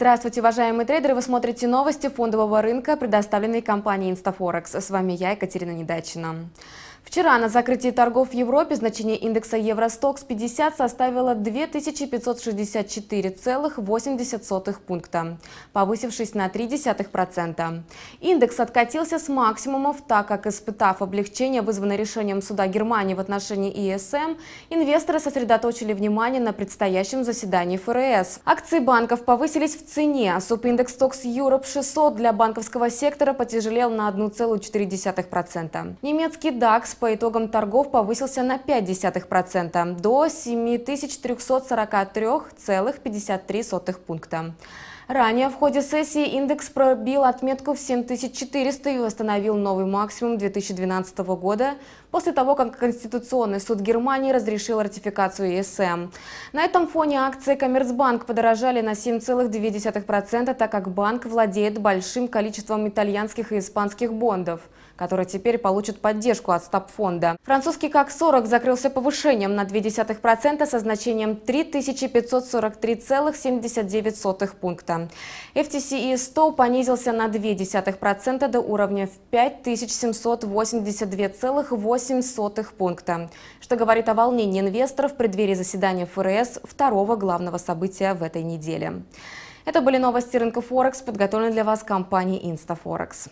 Здравствуйте, уважаемые трейдеры! Вы смотрите новости фондового рынка, предоставленные компанией InstaForex. С вами я, Екатерина Недачина. Вчера на закрытии торгов в Европе значение индекса Евростокс 50 составило 2564,80 пункта, повысившись на 0,3%. Индекс откатился с максимумов, так как, испытав облегчение, вызванное решением суда Германии в отношении ИСМ, инвесторы сосредоточили внимание на предстоящем заседании ФРС. Акции банков повысились в цене. А Субиндекс Токс Europe 600 для банковского сектора потяжелел на 1,4%. Немецкий DAX ЗАГС по итогам торгов повысился на 0,5% до 7343,53 пункта. Ранее в ходе сессии индекс пробил отметку в 7400 и восстановил новый максимум 2012 года, после того, как Конституционный суд Германии разрешил ратификацию ЕСМ. На этом фоне акции Коммерцбанк подорожали на 7,2%, так как банк владеет большим количеством итальянских и испанских бондов, которые теперь получат поддержку от стабфонда. Французский КАК-40 закрылся повышением на 0,2% со значением 3543,79 пункта года. FTCE 100 понизился на 0,2% до уровня в 5782,8 пункта, что говорит о волнении инвесторов в преддверии заседания ФРС второго главного события в этой неделе. Это были новости рынка Форекс, подготовленные для вас компанией Инстафорекс.